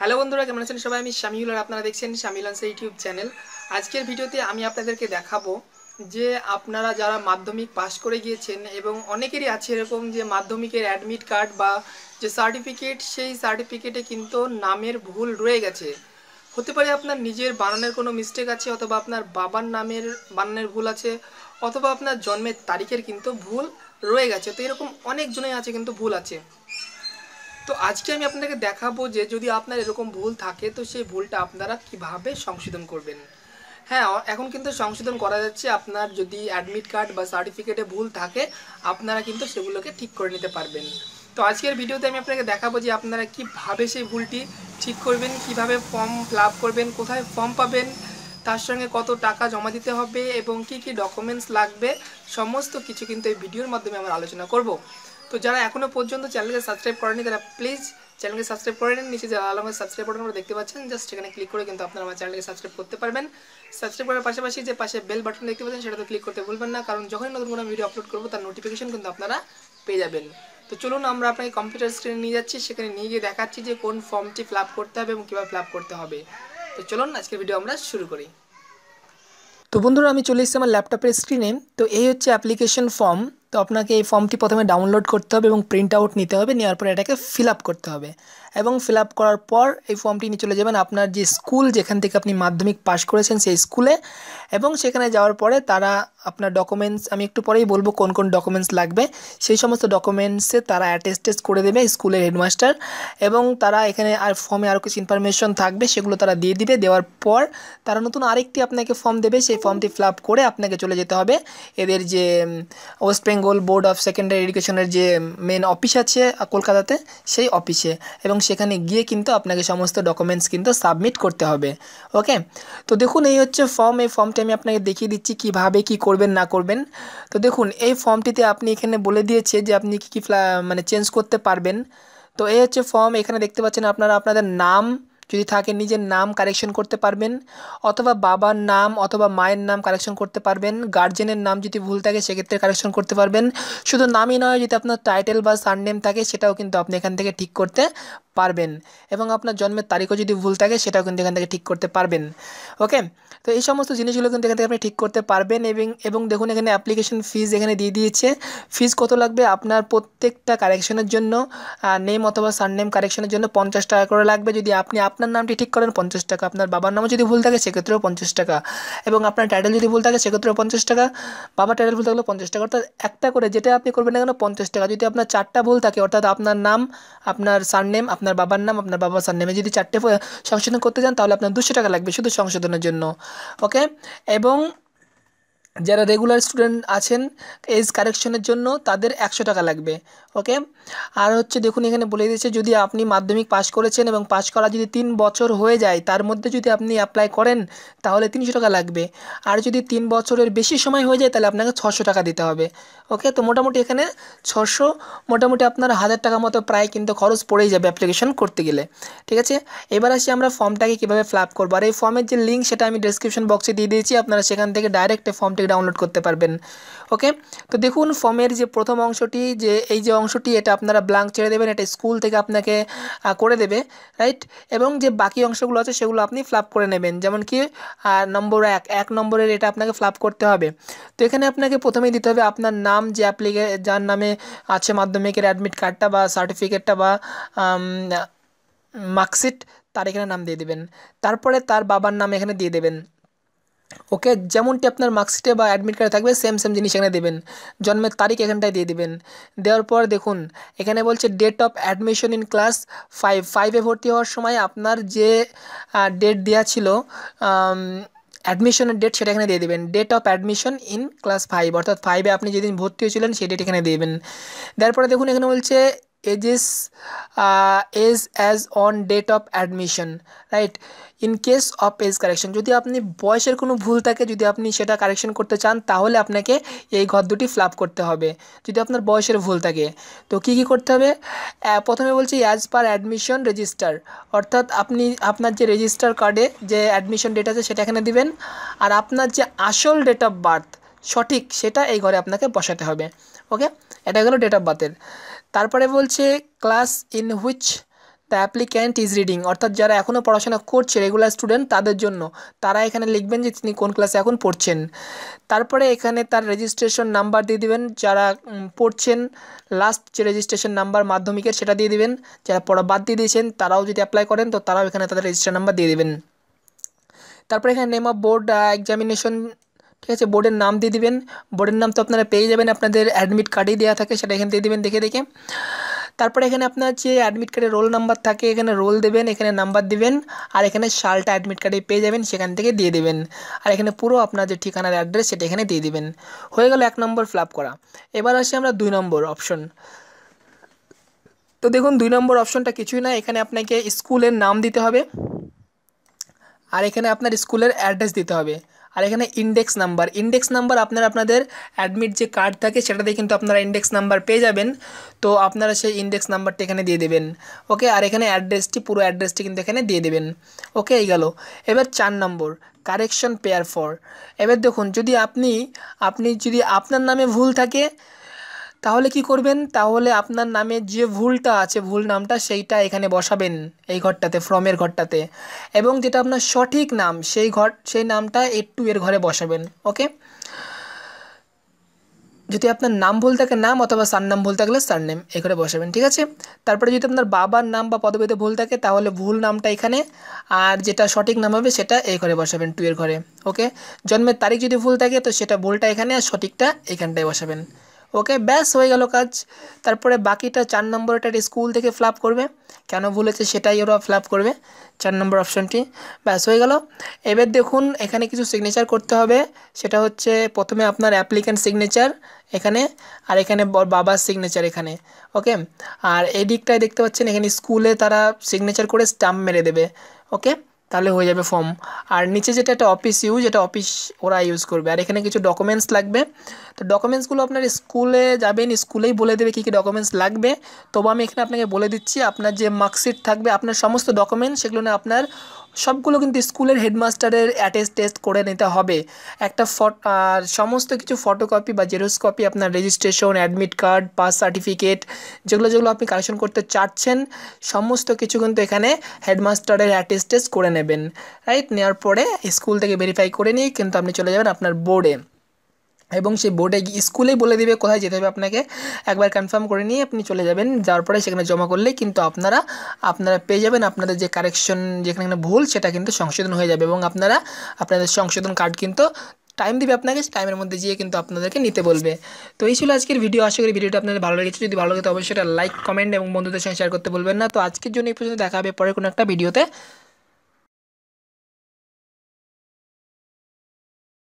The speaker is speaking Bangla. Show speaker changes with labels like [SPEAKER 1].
[SPEAKER 1] হ্যালো বন্ধুরা কেমন আছেন সবাই আমি শামিউল আর আপনারা দেখছেন শামিউল আনসার ইউটিউব চ্যানেল আজকের ভিডিওতে আমি আপনাদেরকে দেখাবো যে আপনারা যারা মাধ্যমিক পাস করে গিয়েছেন এবং অনেকেরই আছে এরকম যে মাধ্যমিকের অ্যাডমিট কার্ড বা যে সার্টিফিকেট সেই সার্টিফিকেটে কিন্তু নামের ভুল রয়ে গেছে হতে পারে আপনার নিজের বানানোর কোনো মিস্টেক আছে অথবা আপনার বাবার নামের বানানোর ভুল আছে অথবা আপনার জন্মের তারিখের কিন্তু ভুল রয়ে গেছে তো এরকম অনেকজনেই আছে কিন্তু ভুল আছে তো আজকে আমি আপনাকে দেখাবো যে যদি আপনার এরকম ভুল থাকে তো সেই ভুলটা আপনারা কিভাবে সংশোধন করবেন হ্যাঁ এখন কিন্তু সংশোধন করা যাচ্ছে আপনার যদি অ্যাডমিট কার্ড বা সার্টিফিকেটে ভুল থাকে আপনারা কিন্তু সেগুলোকে ঠিক করে নিতে পারবেন তো আজকের ভিডিওতে আমি আপনাকে দেখাবো যে আপনারা কীভাবে সেই ভুলটি ঠিক করবেন কিভাবে ফর্ম ফিল করবেন কোথায় ফর্ম পাবেন তার সঙ্গে কত টাকা জমা দিতে হবে এবং কি কি ডকুমেন্টস লাগবে সমস্ত কিছু কিন্তু এই ভিডিওর মাধ্যমে আমরা আলোচনা করব তো যারা এখনও পর্যন্ত চ্যানেলকে সাবস্ক্রাইব করেনি তারা প্লিজ চ্যানেলকে সাবস্ক্রাইব করে নিন নিচে যে আলামের সাবস্ক্রাইব বাটন দেখতে পাচ্ছেন জাস্ট সেখানে ক্লিক করে কিন্তু আপনারা আমার চ্যানেলকে সাবস্ক্রাইব করতে পারবেন সাবস্ক্রাইব করার পাশাপাশি যে পাশে বেল বাটন দেখতে পাচ্ছেন সেটা তো ক্লিক করতে ভুলবেন না কারণ যখনই নতুন কোনো ভিডিও আপলোড করবো তার নোটিফিকেশন কিন্তু আপনারা পেয়ে যাবেন তো চলুন আমরা আপনাকে কম্পিউটার স্ক্রিনে নিয়ে যাচ্ছি সেখানে নিয়ে গিয়ে দেখাচ্ছি যে কোন ফর্মটি ফিল করতে হবে এবং কীভাবে ফিল করতে হবে তো চলুন আজকের ভিডিও আমরা শুরু করি তো বন্ধুরা আমি চলে এসেছি আমার ল্যাপটপের স্ক্রিনে তো এই হচ্ছে অ্যাপ্লিকেশন ফর্ম তো আপনাকে এই ফর্মটি প্রথমে ডাউনলোড করতে হবে এবং প্রিন্ট আউট নিতে হবে নেওয়ার পরে এটাকে ফিল করতে হবে এবং ফিল করার পর এই ফর্মটি নিয়ে চলে যাবেন আপনার যে স্কুল যেখান থেকে আপনি মাধ্যমিক পাশ করেছেন সেই স্কুলে এবং সেখানে যাওয়ার পরে তারা আপনার ডকুমেন্টস আমি একটু পরেই বলবো কোন কোন ডকুমেন্টস লাগবে সেই সমস্ত ডকুমেন্টসে তারা অ্যাটেস্টেস করে দেবে স্কুলের হেডমাস্টার এবং তারা এখানে আর ফর্মে আরও কিছু ইনফরমেশন থাকবে সেগুলো তারা দিয়ে দিবে দেওয়ার পর তারা নতুন আরেকটি আপনাকে ফর্ম দেবে সেই ফর্মটি ফিল করে আপনাকে চলে যেতে হবে এদের যে West Bengal Board of Secondary এডুকেশনের যে মেন অফিস আছে কলকাতাতে সেই অফিসে এবং সেখানে গিয়ে কিন্তু আপনাকে সমস্ত ডকুমেন্টস কিন্তু সাবমিট করতে হবে ওকে তো দেখুন এই হচ্ছে ফর্ম এই ফর্মটি আমি আপনাকে দেখিয়ে দিচ্ছি কীভাবে কি করবেন না করবেন তো দেখুন এই ফর্মটিতে আপনি এখানে বলে দিয়েছে যে আপনি কী কী মানে চেঞ্জ করতে পারবেন তো এই হচ্ছে ফর্ম এখানে দেখতে পাচ্ছেন আপনারা আপনাদের নাম যদি থাকে নিজের নাম কারেকশন করতে পারবেন অথবা বাবার নাম অথবা মায়ের নাম কারেকশন করতে পারবেন গার্জেনের নাম যদি ভুল থাকে সেক্ষেত্রে কারেকশন করতে পারবেন শুধু নামই নয় যদি আপনার টাইটেল বা নেম থাকে সেটাও কিন্তু আপনি এখান থেকে ঠিক করতে পারবেন এবং আপনার জন্মের তারিখও যদি ভুল থাকে সেটাও কিন্তু এখান থেকে ঠিক করতে পারবেন ওকে তো এই সমস্ত জিনিসগুলো কিন্তু এখান থেকে আপনি ঠিক করতে পারবেন এবং এবং দেখুন এখানে অ্যাপ্লিকেশন ফিজ এখানে দিয়ে দিয়েছে ফিজ কত লাগবে আপনার প্রত্যেকটা কারেকশনের জন্য নেম অথবা সারনেম কারেকশনের জন্য পঞ্চাশ টাকা করে লাগবে যদি আপনি আপনার নামটি ঠিক করেন পঞ্চাশ টাকা আপনার বাবার নামও যদি ভুল থাকে সেক্ষেত্রেও পঞ্চাশ টাকা এবং আপনার টাইটেল যদি ভুল থাকে সেক্ষেত্রেও পঞ্চাশ টাকা বাবার টাইটেল ভুল থাকলে পঞ্চাশ টাকা অর্থাৎ একটা করে যেটা আপনি করবেন না কেন পঞ্চাশ টাকা যদি আপনার চারটা ভুল থাকে অর্থাৎ আপনার নাম আপনার সারনেম আপনার আপনার বাবার নাম আপনার বাবার সারনেমে যদি চারটে সংশোধন করতে চান তাহলে আপনার দুশো টাকা লাগবে শুধু সংশোধনের জন্য ওকে এবং যারা রেগুলার স্টুডেন্ট আছেন এজ কারেকশনের জন্য তাদের একশো টাকা লাগবে ওকে আর হচ্ছে দেখুন এখানে বলে দিয়েছে যদি আপনি মাধ্যমিক পাশ করেছেন এবং পাশ করা যদি তিন বছর হয়ে যায় তার মধ্যে যদি আপনি অ্যাপ্লাই করেন তাহলে তিনশো টাকা লাগবে আর যদি তিন বছরের বেশি সময় হয়ে যায় তাহলে আপনাকে ছশো টাকা দিতে হবে ওকে তো মোটামুটি এখানে ছশো মোটামুটি আপনার হাজার টাকা মতো প্রায় কিন্তু খরচ পড়েই যাবে অ্যাপ্লিকেশন করতে গেলে ঠিক আছে এবার আসি আমরা ফর্মটাকে কীভাবে ফ্লাপ করবো আর এই ফর্মের যে লিঙ্ক সেটা আমি ডিসক্রিপশন বক্সে দিয়ে দিয়েছি আপনারা সেখান থেকে ডাইরেক্ট এই ফর্মটাকে ডাউনলোড করতে পারবেন ওকে তো দেখুন ফর্মের যে প্রথম অংশটি যে এই যে অংশটি এটা আপনারা ব্লাঙ্ক ছেড়ে দেবেন এটা স্কুল থেকে আপনাকে করে দেবে রাইট এবং যে বাকি অংশগুলো আছে সেগুলো আপনি ফ্লাপ করে নেবেন যেমন কি নম্বর এক এক নম্বরের এটা আপনাকে ফ্লাপ করতে হবে তো এখানে আপনাকে প্রথমেই দিতে হবে আপনার নাম যে অ্যাপ্লিকে যার নামে আছে মাধ্যমিকের অ্যাডমিট কার্ডটা বা সার্টিফিকেটটা বা মার্কশিট তার এখানে নাম দিয়ে দেবেন তারপরে তার বাবার নাম এখানে দিয়ে দেবেন ওকে যেমনটি আপনার মার্কশিটে বা অ্যাডমিট কার্ডে থাকবে সেম সেম জিনিস এখানে দেবেন জন্মের তারিখ এখানটায় দিয়ে দেবেন দেওয়ার পর দেখুন এখানে বলছে date of admission in class five ফাইভে ভর্তি হওয়ার সময় আপনার যে ডেট দেওয়া ছিল অ্যাডমিশনের ডেট সেটা এখানে দিয়ে দেবেন date of admission in class five অর্থাৎ ফাইভে আপনি যেদিন ভর্তি হয়েছিলেন সেই ডেট এখানে দেবেন তারপরে দেখুন এখানে বলছে ages uh, age as on date of admission right in case of age correction যদি আপনি বয়সের কোনো ভুল থাকে যদি আপনি সেটা কারেকশন করতে চান তাহলে আপনাকে এই ঘর দুটি ফ্লাপ করতে হবে যদি আপনার বয়সের ভুল থাকে তো কি কি করতে হবে প্রথমে বলছি অ্যাজ পার অ্যাডমিশন রেজিস্টার অর্থাৎ আপনি আপনার যে রেজিস্টার কার্ডে যে অ্যাডমিশন ডেট আছে সেটা এখানে দিবেন আর আপনার যে আসল ডেট অফ বার্থ সঠিক সেটা এই ঘরে আপনাকে বসাতে হবে ওকে এটা গেলো ডেট অফ বার্থের তারপরে বলছে class in which the applicant is reading অর্থাৎ যারা এখনও পড়াশোনা করছে রেগুলার স্টুডেন্ট তাদের জন্য তারা এখানে লিখবেন যে তিনি কোন ক্লাসে এখন পড়ছেন তারপরে এখানে তার রেজিস্ট্রেশন নাম্বার দিয়ে দেবেন যারা পড়ছেন লাস্ট যে রেজিস্ট্রেশন নাম্বার মাধ্যমিকের সেটা দিয়ে দিবেন যারা পড়া বাদ দিয়ে দিয়েছেন তারাও যদি অ্যাপ্লাই করেন তো তারাও এখানে তাদের রেজিস্ট্রেশন নাম্বার দিয়ে দেবেন তারপরে এখানে নেম অফ বোর্ড এক্সামিনেশন ঠিক আছে বোর্ডের নাম দিয়ে দিবেন বোর্ডের নাম তো আপনারা পেয়ে যাবেন আপনাদের অ্যাডমিট কার্ডেই দেওয়া থাকে সেটা এখানে দিয়ে দেবেন দেখে দেখে তারপরে এখানে আপনার যে অ্যাডমিট কার্ডের রোল নাম্বার থাকে এখানে রোল দেবেন এখানে নাম্বার দিবেন আর এখানে সালটা অ্যাডমিট কার্ডে পেয়ে যাবেন সেখান থেকে দিয়ে দেবেন আর এখানে পুরো আপনার যে ঠিকানার অ্যাড্রেস সেটা এখানে দিয়ে দেবেন হয়ে গেল এক নম্বর ফ্লাপ করা এবার আসি আমরা দুই নম্বর অপশন তো দেখুন দুই নম্বর অপশনটা কিছুই না এখানে আপনাকে স্কুলের নাম দিতে হবে আর এখানে আপনার স্কুলের অ্যাড্রেস দিতে হবে আর এখানে ইন্ডেক্স নাম্বার ইন্ডেক্স নাম্বার আপনার আপনাদের অ্যাডমিট যে কার্ড থাকে সেটাতে কিন্তু আপনারা ইন্ডেক্স নাম্বার পেয়ে যাবেন তো আপনারা সেই ইন্ডেক্স নাম্বারটা এখানে দিয়ে দেবেন ওকে আর এখানে অ্যাড্রেসটি পুরো অ্যাড্রেসটি কিন্তু এখানে দিয়ে দেবেন ওকে এই গেল এবার চার নম্বর কারেকশন পেয়ার ফর এবার দেখুন যদি আপনি আপনি যদি আপনার নামে ভুল থাকে তাহলে কি করবেন তাহলে আপনার নামে যে ভুলটা আছে ভুল নামটা সেইটা এখানে বসাবেন এই ঘরটাতে ফ্রমের ঘরটাতে এবং যেটা আপনার সঠিক নাম সেই ঘর সেই নামটা একটু এর ঘরে বসাবেন ওকে যদি আপনার নাম ভুল থাকে নাম অথবা সার নাম ভুল থাকলে সারনেম এ ঘরে বসাবেন ঠিক আছে তারপরে যদি আপনার বাবার নাম বা পদবীতে ভুল থাকে তাহলে ভুল নামটা এখানে আর যেটা সঠিক নাম হবে সেটা এই ঘরে বসাবেন টু এর ঘরে ওকে জন্মের তারিখ যদি ভুল থাকে তো সেটা ভুলটা এখানে আর সঠিকটা এখানটায় বসাবেন ওকে ব্যাস হয়ে গেল কাজ তারপরে বাকিটা চার নম্বরটার স্কুল থেকে ফ্লাপ করবে কেন ভুলেছে সেটাই ওরা ফ্লাপ করবে চার নম্বর অপশানটি ব্যাস হয়ে গেল এবার দেখুন এখানে কিছু সিগনেচার করতে হবে সেটা হচ্ছে প্রথমে আপনার অ্যাপ্লিক্যান্ট সিগনেচার এখানে আর এখানে বাবার সিগনেচার এখানে ওকে আর এদিকটায় দেখতে পাচ্ছেন এখানে স্কুলে তারা সিগনেচার করে স্টাম্প মেরে দেবে ওকে তাহলে হয়ে যাবে ফর্ম আর নিচে যেটা একটা অফিস ইউজ এটা অফিস ওরা ইউজ করবে আর এখানে কিছু ডকুমেন্টস লাগবে তো ডকুমেন্টসগুলো আপনার স্কুলে যাবেন স্কুলেই বলে দেবে কী কী ডকুমেন্টস লাগবে তবু আমি এখানে আপনাকে বলে দিচ্ছি আপনার যে মার্কশিট থাকবে আপনার সমস্ত ডকুমেন্টস সেগুলো না আপনার সবগুলো কিন্তু স্কুলের হেডমাস্টারের অ্যাটেস্ট টেস্ট করে নিতে হবে একটা ফট আর সমস্ত কিছু ফটোকপি বা জেরক্স কপি আপনার registration admit card pass certificate যেগুলো যেগুলো আপনি কালেকশন করতে চাচ্ছেন সমস্ত কিছু কিন্তু এখানে হেডমাস্টারের অ্যাটেস্ট টেস্ট করে নেবেন রাইট নেওয়ার পরে স্কুল থেকে ভেরিফাই করে নিয়ে কিন্তু আপনি চলে যাবেন আপনার বোর্ডে এবং সেই বোর্ডে গিয়ে স্কুলেই বলে দেবে কোথায় যেতে হবে আপনাকে একবার কনফার্ম করে নিয়ে আপনি চলে যাবেন যাওয়ার পরে সেখানে জমা করলে কিন্তু আপনারা আপনারা পেয়ে যাবেন আপনাদের যে কারেকশন যেখানে ভুল সেটা কিন্তু সংশোধন হয়ে যাবে এবং আপনারা আপনাদের সংশোধন কার্ড কিন্তু টাইম দিবে আপনাকে টাইমের মধ্যে গিয়ে কিন্তু আপনাদেরকে নিতে বলবে তো এই ছিল আজকের ভিডিও আশা করি ভিডিওটা আপনাদের ভালো লেগেছে যদি ভালো লাগে তো অবশ্যই লাইক কমেন্ট এবং বন্ধুদের সঙ্গে শেয়ার করতে বলবেন না তো আজকের জন্য এই পর্যন্ত দেখা হবে পরে কোনো একটা ভিডিওতে